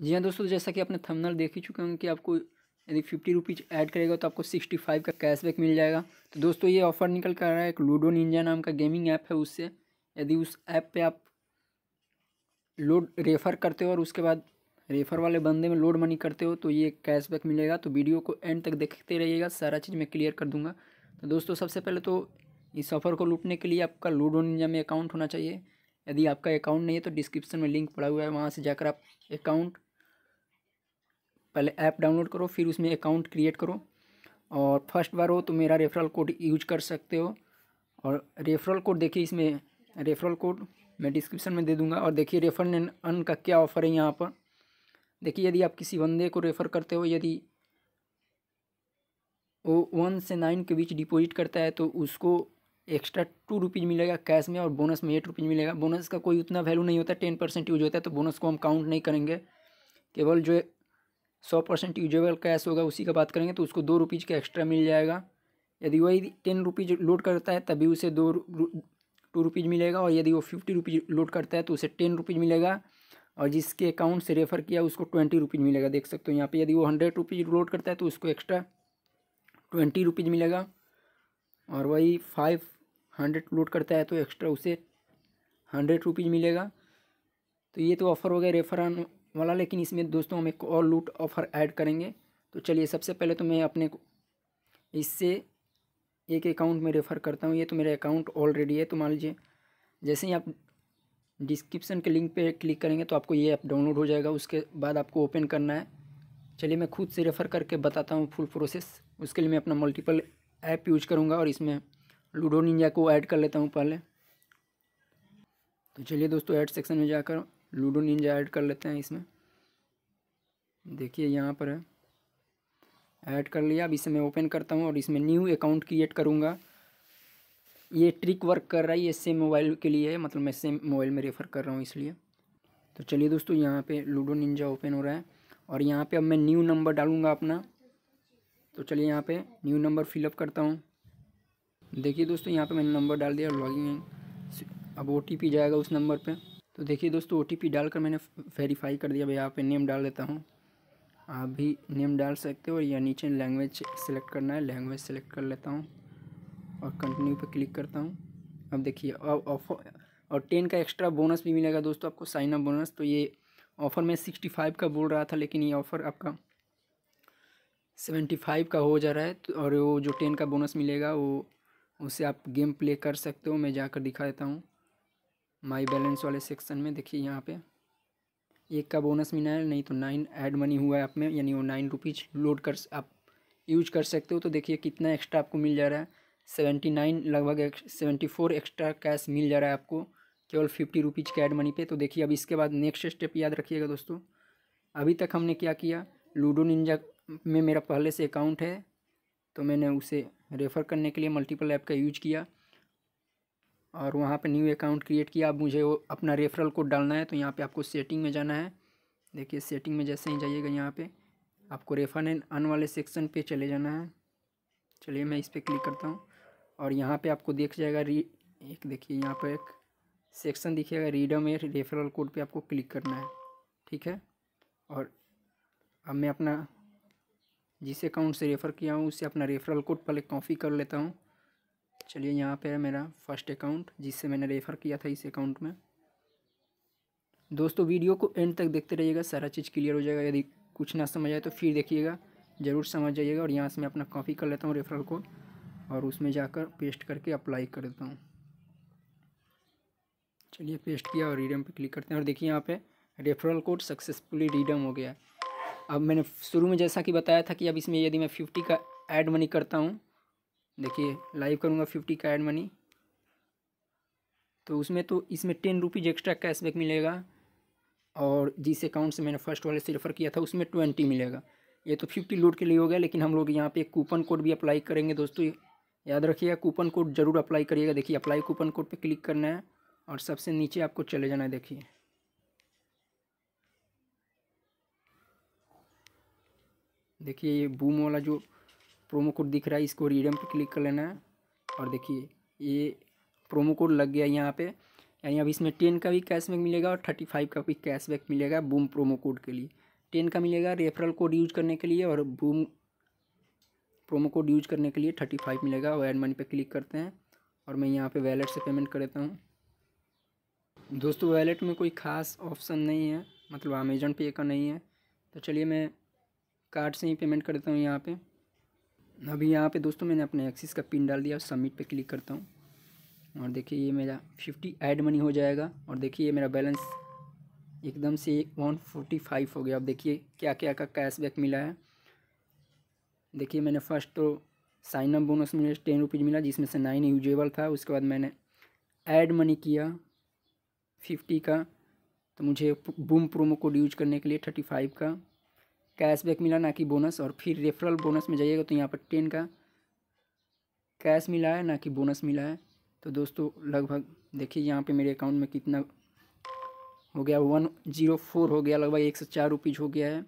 जी हाँ दोस्तों जैसा कि आपने थंबनेल देख ही चुके होंगे कि आपको यदि फिफ्टी रुपीज़ ऐड करेगा तो आपको सिक्सटी फाइव का कैशबैक मिल जाएगा तो दोस्तों ये ऑफर निकल कर रहा है एक लूडो निंजा नाम का गेमिंग ऐप है उससे यदि उस ऐप पे आप लोड रेफ़र करते हो और उसके बाद रेफ़र वाले बंदे में लोड मनी करते हो तो ये कैशबैक मिलेगा तो वीडियो को एंड तक देखते रहिएगा सारा चीज़ मैं क्लियर कर दूँगा तो दोस्तों सबसे पहले तो इस ऑफर को लूटने के लिए आपका लूडो निंजा में अकाउंट होना चाहिए यदि आपका अकाउंट नहीं है तो डिस्क्रिप्शन में लिंक पड़ा हुआ है वहाँ से जाकर आप अकाउंट पहले ऐप डाउनलोड करो फिर उसमें अकाउंट क्रिएट करो और फर्स्ट बार हो तो मेरा रेफरल कोड यूज कर सकते हो और रेफरल कोड देखिए इसमें रेफरल कोड मैं डिस्क्रिप्शन में दे दूंगा और देखिए रेफर एंड अन का क्या ऑफर है यहाँ पर देखिए यदि आप किसी बंदे को रेफ़र करते हो यदि वो वन से नाइन के बीच डिपॉजिट करता है तो उसको एक्स्ट्रा टू रुपीज़ मिलेगा कैश में और बोनस में एट रुपीज़ मिलेगा बोनस का कोई उतना वैल्यू नहीं होता टेन परसेंट यूज होता है तो बोनस को हम काउंट नहीं करेंगे केवल जो सौ परसेंट यूजेबल कैश होगा उसी का बात करेंगे तो उसको दो रुपीज़ का एक्स्ट्रा मिल जाएगा यदि वही टेन रुपीज़ लोड करता है तभी उसे दो टू रुपीज़ मिलेगा और यदि वो फिफ्टी रुपीज़ लोड करता है तो उसे टेन रुपीज़ मिलेगा और जिसके अकाउंट से रेफ़र किया उसको ट्वेंटी रुपीज़ मिलेगा देख सकते हो यहाँ पे यदि वो हंड्रेड रुपीज़ लोड करता है तो उसको एक्स्ट्रा ट्वेंटी रुपीज़ मिलेगा और वही फाइव हंड्रेड लोड करता है तो एक्स्ट्रा उसे हंड्रेड रुपीज़ मिलेगा तो ये तो ऑफ़र हो गया रेफरन वाला लेकिन इसमें दोस्तों हम एक और लूट ऑफ़र ऐड करेंगे तो चलिए सबसे पहले तो मैं अपने इससे एक अकाउंट में रेफ़र करता हूँ ये तो मेरा अकाउंट ऑलरेडी है तो मान लीजिए जैसे ही आप डिस्क्रिप्शन के लिंक पे क्लिक करेंगे तो आपको ये ऐप डाउनलोड हो जाएगा उसके बाद आपको ओपन करना है चलिए मैं खुद से रेफ़र करके बताता हूँ फुल प्रोसेस उसके लिए मैं अपना मल्टीपल ऐप यूज करूँगा और इसमें लूडो निंजा को ऐड कर लेता हूँ पहले तो चलिए दोस्तों ऐड सेक्शन में जाकर लूडो निंजा ऐड कर लेते हैं इसमें देखिए यहाँ पर है ऐड कर लिया अब इसे मैं ओपन करता हूँ और इसमें न्यू अकाउंट क्रिएट करूँगा ये ट्रिक वर्क कर रहा है ये सेम मोबाइल के लिए है मतलब मैं सेम मोबाइल में रेफ़र कर रहा हूँ इसलिए तो चलिए दोस्तों यहाँ पे लूडो निंजा ओपन हो रहा है और यहाँ पे अब मैं न्यू नंबर डालूँगा अपना तो चलिए यहाँ पे न्यू नंबर फिलअप करता हूँ देखिए दोस्तों यहाँ पे मैंने नंबर डाल दिया लॉगिन अब ओ जाएगा उस नंबर पर तो देखिए दोस्तों ओ डालकर मैंने वेरीफाई कर दिया भाई आप पे नेम डाल देता हूँ आप भी नेम डाल सकते हो और या नीचे लैंग्वेज सेलेक्ट करना है लैंग्वेज सेलेक्ट कर लेता हूँ और कंटिन्यू पर क्लिक करता हूँ अब देखिए अब ऑफर और टेन का एक्स्ट्रा बोनस भी मिलेगा दोस्तों आपको साइन अप बोनस तो ये ऑफ़र में सिक्सटी फाइव का बोल रहा था लेकिन ये ऑफ़र आपका सेवेंटी फाइव का हो जा रहा है तो और वो जो टेन का बोनस मिलेगा वो उसे आप गेम प्ले कर सकते हो मैं जाकर दिखा देता हूँ माई बैलेंस वाले सेक्शन में देखिए यहाँ पे एक का बोनस मिला है नहीं तो नाइन ऐड मनी हुआ है आप में यानी वो नाइन रुपीज़ लोड कर आप यूज कर सकते हो तो देखिए कितना एक्स्ट्रा आपको मिल जा रहा है सेवेंटी नाइन लगभग सेवेंटी फोर एक्स्ट्रा कैश मिल जा रहा है आपको केवल फिफ्टी रुपीज़ के ऐड मनी पे तो देखिए अब इसके बाद नेक्स्ट स्टेप याद रखिएगा दोस्तों अभी तक हमने क्या किया लूडो निंजा में मेरा पहले से अकाउंट है तो मैंने उसे रेफ़र करने के लिए मल्टीपल ऐप का यूज किया और वहाँ पे न्यू अकाउंट क्रिएट किया अब मुझे वो अपना रेफरल कोड डालना है तो यहाँ पे आपको सेटिंग में जाना है देखिए सेटिंग में जैसे ही जाइएगा यहाँ पे आपको रेफर एंड अन वाले सेक्शन पे चले जाना है चलिए मैं इस पर क्लिक करता हूँ और यहाँ पे आपको देख जाएगा री एक देखिए यहाँ पर एक सेक्शन दिखेगा रीडम में रेफरल कोड पर आपको क्लिक करना है ठीक है और अब मैं अपना जिस अकाउंट से रेफ़र किया हूँ उससे अपना रेफरल कोड पहले कॉपी कर लेता हूँ चलिए यहाँ पे है मेरा फर्स्ट अकाउंट जिससे मैंने रेफ़र किया था इस अकाउंट में दोस्तों वीडियो को एंड तक देखते रहिएगा सारा चीज़ क्लियर हो जाएगा यदि कुछ ना समझ आए तो फिर देखिएगा ज़रूर समझ जाइएगा और यहाँ से मैं अपना कॉपी कर लेता हूँ रेफरल को और उसमें जाकर पेस्ट करके अप्लाई कर देता हूँ चलिए पेस्ट किया और रीडम पे क्लिक करते हैं और देखिए यहाँ पे रेफरल कोड सक्सेसफुली रीडम हो गया अब मैंने शुरू में जैसा कि बताया था कि अब इसमें यदि मैं फिफ्टी का एड मनी करता हूँ देखिए लाइव करूँगा फिफ्टी का एड मनी तो उसमें तो इसमें टेन रुपीज़ एक्स्ट्रा कैशबैक मिलेगा और जिस अकाउंट से मैंने फर्स्ट वाले से रेफ़र किया था उसमें ट्वेंटी मिलेगा ये तो फिफ्टी लोड के लिए हो गया लेकिन हम लोग यहाँ पे कूपन कोड भी अप्लाई करेंगे दोस्तों याद रखिएगा कूपन कोड ज़रूर अप्लाई करिएगा देखिए अप्लाई कूपन कोड पे क्लिक करना है और सबसे नीचे आपको चले जाना है देखिए देखिए ये बूम वाला जो प्रोमो कोड दिख रहा है इसको रिडम पे क्लिक कर लेना है और देखिए ये प्रोमो कोड लग गया यहाँ पे यानी अभी इसमें टेन का भी कैशबैक मिलेगा और थर्टी फाइव का भी कैशबैक मिलेगा बूम प्रोमो कोड के लिए टेन का मिलेगा रेफरल कोड यूज करने के लिए और बूम प्रोमो कोड यूज करने के लिए थर्टी फाइव मिलेगा और एड मनी पर क्लिक करते हैं और मैं यहाँ पर वैलेट से पेमेंट कर देता हूँ दोस्तों वैलेट में कोई ख़ास ऑप्शन नहीं है मतलब अमेजन पे का नहीं है तो चलिए मैं कार्ड से ही पेमेंट कर देता हूँ यहाँ पर अभी यहाँ पे दोस्तों मैंने अपने एक्सिस का पिन डाल दिया सबमिट पे क्लिक करता हूँ और देखिए ये मेरा फिफ्टी ऐड मनी हो जाएगा और देखिए ये मेरा बैलेंस एकदम से वन फोर्टी फाइव हो गया अब देखिए क्या क्या का कैशबैक मिला है देखिए मैंने फर्स्ट तो साइन अप बोनस मुझे टेन रुपीज़ मिला जिसमें से नाइन यूजेबल था उसके बाद मैंने ऐड मनी किया फिफ्टी का तो मुझे बूम प्रोमो कोड यूज करने के लिए थर्टी फाइव का कैशबैक मिला ना कि बोनस और फिर रेफरल बोनस में जाइएगा तो यहाँ पर टेन का कैश मिला है ना कि बोनस मिला है तो दोस्तों लगभग देखिए यहाँ पे मेरे अकाउंट में कितना हो गया वन जीरो फोर हो गया लगभग एक सौ चार रुपीज़ हो गया है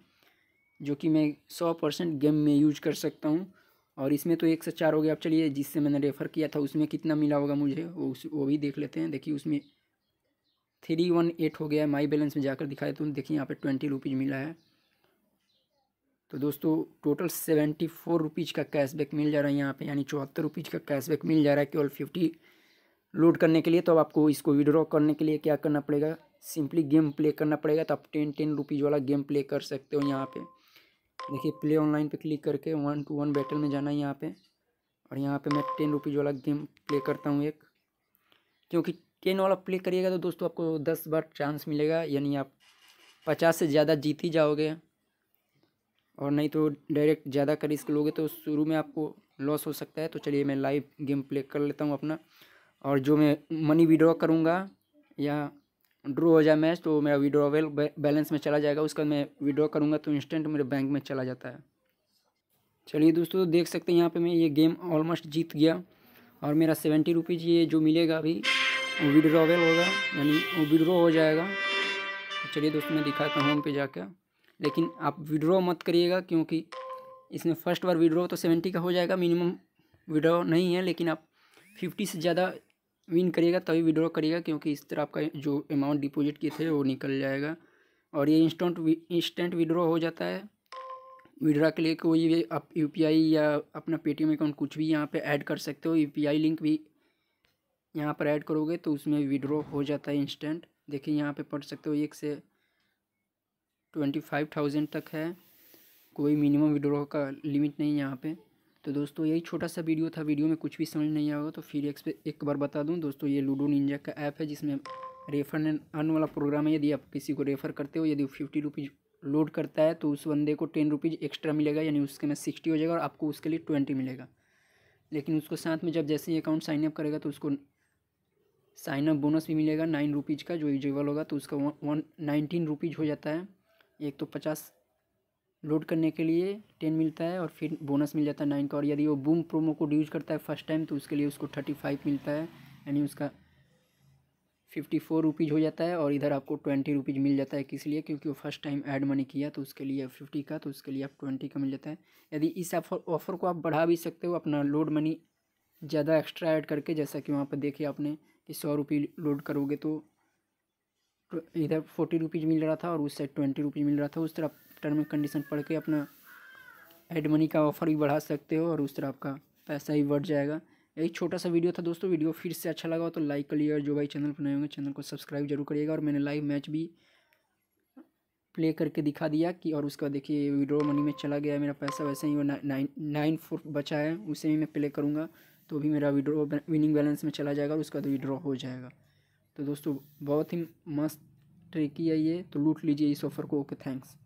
जो कि मैं सौ परसेंट गेम में यूज कर सकता हूँ और इसमें तो एक सौ चार हो गया अब चलिए जिससे मैंने रेफ़र किया था उसमें कितना मिला होगा मुझे वो उस वो भी देख लेते हैं देखिए उसमें थ्री वन एट हो गया है माई बैलेंस में जाकर दिखाया तो देखिए यहाँ पर ट्वेंटी रुपीज़ मिला है तो दोस्तों टोटल सेवेंटी फोर रुपीज़ का कैशबैक मिल जा रहा है यहाँ पे यानी चौहत्तर रुपीज़ का कैशबैक मिल जा रहा है केवल फिफ्टी लोड करने के लिए तो अब आपको इसको विड्रॉ करने के लिए क्या करना पड़ेगा सिंपली गेम प्ले करना पड़ेगा तो आप टेन टेन रुपीज़ वाला गेम प्ले कर सकते हो यहाँ पे देखिए प्ले ऑनलाइन पे क्लिक करके वन टू वन बैटल में जाना है यहाँ पर और यहाँ पर मैं टेन रुपीज़ वाला गेम प्ले करता हूँ एक क्योंकि टेन वाला प्ले करिएगा तो दोस्तों आपको दस बार चांस मिलेगा यानी आप पचास से ज़्यादा जीत ही जाओगे और नहीं तो डायरेक्ट ज़्यादा का रिस्क लोगे तो शुरू में आपको लॉस हो सकता है तो चलिए मैं लाइव गेम प्ले कर लेता हूँ अपना और जो मैं मनी विड्रॉ करूँगा या ड्रॉ हो जाए मैच तो मेरा विड्रॉवल बैलेंस में चला जाएगा उसका मैं विड्रॉ करूँगा तो इंस्टेंट मेरे बैंक में चला जाता है चलिए दोस्तों देख सकते हैं यहाँ पे मैं ये गेम ऑलमोस्ट जीत गया और मेरा सेवेंटी रुपीज़ ये जो मिलेगा अभी वो विड्रॉवेल होगा यानी वो विड्रॉ हो जाएगा तो चलिए दोस्तों मैं दिखाता हूँ होम पे जाकर लेकिन आप विड्रॉ मत करिएगा क्योंकि इसमें फर्स्ट बार विड्रॉ तो सेवेंटी का हो जाएगा मिनिमम विड्रॉ नहीं है लेकिन आप फिफ्टी से ज़्यादा विन करिएगा तभी विड्रॉ करिएगा क्योंकि इस तरह आपका जो अमाउंट डिपॉजिट किए थे वो निकल जाएगा और ये इंस्टेंट इंस्टेंट विड्रॉ हो जाता है विड्रा के लिए कोई आप यू या अपना पेटीएम अकाउंट कुछ भी यहाँ पे ऐड कर सकते हो यू लिंक भी यहाँ पर ऐड करोगे तो उसमें विड्रॉ हो जाता है इंस्टेंट देखिए यहाँ पे पढ़ सकते हो एक से ट्वेंटी फाइव थाउजेंड तक है कोई मिनिमम विड्रॉ का लिमिट नहीं यहाँ पे तो दोस्तों यही छोटा सा वीडियो था वीडियो में कुछ भी समझ नहीं आया तो फिर एक बार बता दूँ दोस्तों ये लूडो निंजा का ऐप है जिसमें रेफर एंड अर्न वाला प्रोग्राम है यदि आप किसी को रेफ़र करते हो यदि फिफ्टी रुपीज़ लोड करता है तो उस बंदे को टेन रुपीज़ एक्स्ट्रा मिलेगा यानी उसके में सिक्सटी हो जाएगा और आपको उसके लिए ट्वेंटी मिलेगा लेकिन उसको साथ में जब जैसे ही अकाउंट साइनअप करेगा तो उसको साइनअप बोनस भी मिलेगा नाइन रुपीज़ का जो यूजेबल होगा तो उसका वन नाइनटीन रुपीज़ हो जाता है एक तो पचास लोड करने के लिए टेन मिलता है और फिर बोनस मिल जाता है नाइन का और यदि वो बूम प्रोमो कोड यूज करता है फर्स्ट टाइम तो उसके लिए उसको थर्टी फाइव मिलता है यानी उसका फिफ्टी फोर रुपीज़ हो जाता है और इधर आपको ट्वेंटी रुपीज़ मिल जाता है किस लिए क्योंकि वो फर्स्ट टाइम ऐड मनी किया तो उसके लिए फिफ्टी का तो उसके लिए आप ट्वेंटी का मिल जाता है यदि इस ऑफ़र को आप बढ़ा भी सकते हो अपना लोड मनी ज़्यादा एक्स्ट्रा ऐड करके जैसा कि वहाँ पर देखिए आपने कि सौ रुपये लोड करोगे तो इधर फोर्टी रुपीज़ मिल रहा था और उस साइड ट्वेंटी रुपीज़ मिल रहा था उस तरह टर्म एंड कंडीशन पढ़ के अपना एड मनी का ऑफर भी बढ़ा सकते हो और उस तरह आपका पैसा भी बढ़ जाएगा एक छोटा सा वीडियो था दोस्तों वीडियो फिर से अच्छा लगा तो लाइक करिए और जो भाई चैनल पर नए होंगे चैनल को सब्सक्राइब जरूर करिएगा और मैंने लाइव मैच भी प्ले करके दिखा दिया कि और उसका देखिए विड्रो मनी में चला गया मेरा पैसा वैसे ही वो नाइन नाइन फोर बचा है उसे भी मैं प्ले करूँगा तो भी मेरा विड्रो विनिंग बैलेंस में चला जाएगा और उसका तो विड्रॉ हो जाएगा तो दोस्तों बहुत ही मस्त ट्रिक है ये तो लूट लीजिए इस ऑफ़र को ओके थैंक्स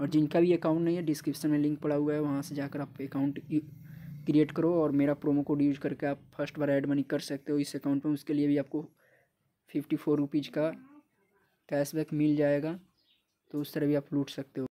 और जिनका भी अकाउंट नहीं है डिस्क्रिप्शन में लिंक पड़ा हुआ है वहाँ से जाकर आप अकाउंट क्रिएट करो और मेरा प्रोमो कोड यूज करके आप फर्स्ट बार ऐड मनी कर सकते हो इस अकाउंट में उसके लिए भी आपको फिफ्टी फोर रुपीज़ का कैशबैक मिल जाएगा तो उस तरह भी आप लूट सकते हो